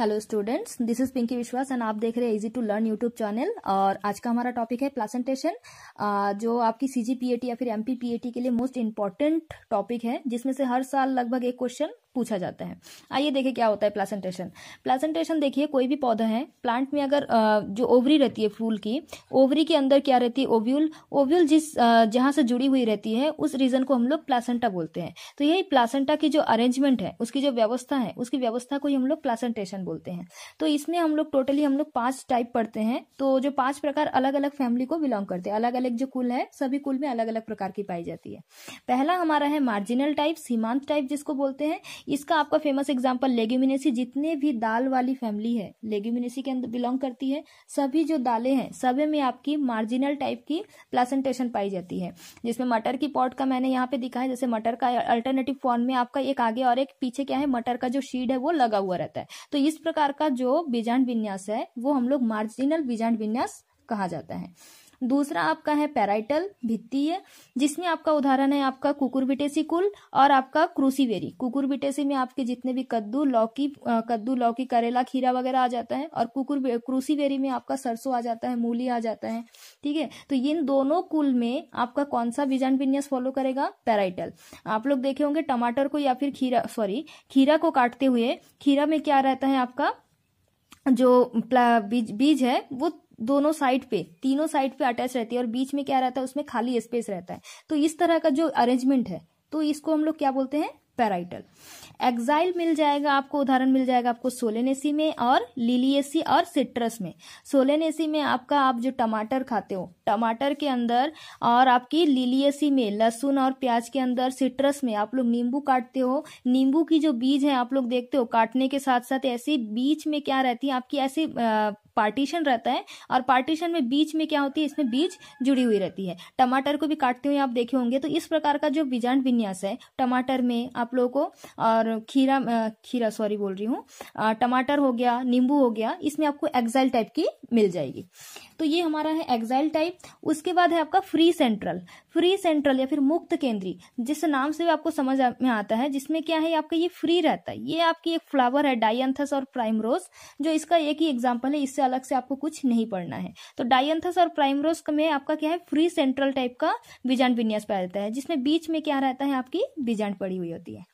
hello students this is Pinky Vishwas and आप देख रहे हैं easy to learn YouTube channel और आज का हमारा टॉपिक है प्लासेंटेशन जो आपकी सीजीपीएटी या फिर एमपीपीएटी के लिए मोस्ट इंपॉर्टेंट टॉपिक है जिसमें से हर साल लगभग एक क्वेश्चन पूछा जाता है आइए देखें क्या होता है प्लासेंटेशन प्लासेंटेशन देखिए कोई भी पौधा है प्लांट में अगर जो ओवरी रहती है फूल की ओवरी के अंदर क्या रहती है ओव्यूल ओव्यूल जिस जहाँ से जुड़ी हुई रहती है उस रीजन को हम लोग प्लासेंटा बोलते हैं तो यही प्लासेंटा की जो अरेंजमेंट है उसकी जो व्यवस्था है उसकी व्यवस्था को ही हम लोग प्लासेंटेशन बोलते हैं तो इसमें हम लोग टोटली हम लोग पांच टाइप पढ़ते हैं तो जो पांच प्रकार अलग अलग फैमिली को बिलोंग करते हैं अलग अलग जो कुल है सभी कुल में अलग अलग प्रकार की पाई जाती है पहला हमारा है मार्जिनल टाइप सीमांत टाइप जिसको बोलते हैं इसका आपका फेमस एग्जाम्पल लेग्यूमिनेसी जितने भी दाल वाली फैमिली है लेग्यूमिनेसी के अंदर बिलोंग करती है सभी जो दालें हैं सभी में आपकी मार्जिनल टाइप की प्लासेंटेशन पाई जाती है जिसमें मटर की पॉट का मैंने यहाँ पे दिखा है जैसे मटर का अल्टरनेटिव फॉर्म में आपका एक आगे और एक पीछे क्या है मटर का जो शीड है वो लगा हुआ रहता है तो इस प्रकार का जो बीजांड विन्यास है वो हम लोग मार्जिनल बीजांड विन्यास कहा जाता है दूसरा आपका है पैराइटल भित्तीय जिसमें आपका उदाहरण है आपका कुकुरबिटेसी कुल और आपका क्रूसीवेरी कुकुरबिटेसी में आपके जितने भी कद्दू लौकी कद्दू लौकी करेला खीरा वगैरह आ जाता है और कुकुर क्रूसीवेरी में आपका सरसों आ जाता है मूली आ जाता है ठीक है तो इन दोनों कुल में आपका कौन सा बीजान विन्यास फॉलो करेगा पैराइटल आप लोग देखे होंगे टमाटर को या फिर खीरा सॉरी खीरा को काटते हुए खीरा में क्या रहता है आपका जो बीज बीज है वो दोनों साइड पे तीनों साइड पे अटैच रहती है और बीच में क्या रहता है उसमें खाली स्पेस रहता है तो इस तरह का जो अरेंजमेंट है तो इसको हम लोग क्या बोलते हैं पैराइटल एक्साइल मिल जाएगा आपको उदाहरण मिल जाएगा आपको सोलेनेसी में और लिलियसी और सिट्रस में सोलेनेसी में आपका आप जो टमाटर खाते हो टमाटर के अंदर और आपकी लिलियसी में लहसुन और प्याज के अंदर सिट्रस में आप लोग नींबू काटते हो नींबू की जो बीज है आप लोग देखते हो काटने के साथ साथ ऐसे बीच में क्या रहती है आपकी ऐसी पार्टीशन रहता है और पार्टीशन में बीज में क्या होती है इसमें बीज जुड़ी हुई रहती है टमाटर को भी काटते हुए आप देखे होंगे तो इस प्रकार का जो बीजांड विन्यास है टमाटर में आप लोगों को और खीरा खीरा सॉरी बोल रही हूँ टमाटर हो गया नींबू हो गया इसमें आपको एक्साइल टाइप की मिल जाएगी तो ये हमारा है एक्साइल टाइप उसके बाद है आपका फ्री सेंट्रल फ्री सेंट्रल या फिर मुक्त केंद्री जिस नाम से भी आपको समझ में आता है जिसमें क्या है आपका ये फ्री रहता है ये आपकी एक फ्लावर है डायंथस और प्राइमरोज जो इसका एक ही एग्जाम्पल है इससे अलग से आपको कुछ नहीं पढ़ना है तो डायंथस और प्राइमरोज में आपका क्या है फ्री सेंट्रल टाइप का बीजांड विन्यास पाया जाता है जिसमें बीच में क्या रहता है आपकी बीजांड पड़ी हुई होती है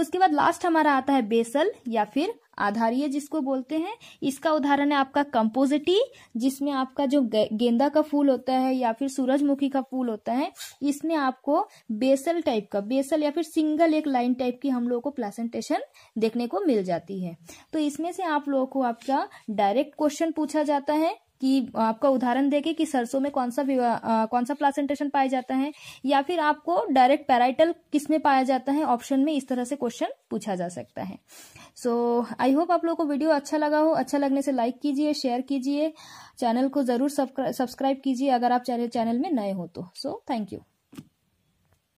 उसके बाद लास्ट हमारा आता है बेसल या फिर आधारीय जिसको बोलते हैं इसका उदाहरण है आपका कंपोजिटी जिसमें आपका जो गेंदा का फूल होता है या फिर सूरजमुखी का फूल होता है इसमें आपको बेसल टाइप का बेसल या फिर सिंगल एक लाइन टाइप की हम लोगों को प्लेसेंटेशन देखने को मिल जाती है तो इसमें से आप लोगों को आपका डायरेक्ट क्वेश्चन पूछा जाता है कि आपका उदाहरण देके कि सरसों में कौन सा आ, कौन सा प्लासेंटेशन पाया जाता है या फिर आपको डायरेक्ट पैराइटल किस में पाया जाता है ऑप्शन में इस तरह से क्वेश्चन पूछा जा सकता है सो आई होप आप लोगों को वीडियो अच्छा लगा हो अच्छा लगने से लाइक कीजिए शेयर कीजिए चैनल को जरूर सब्सक्राइब कीजिए अगर आप चैनल में नए हो तो सो थैंक यू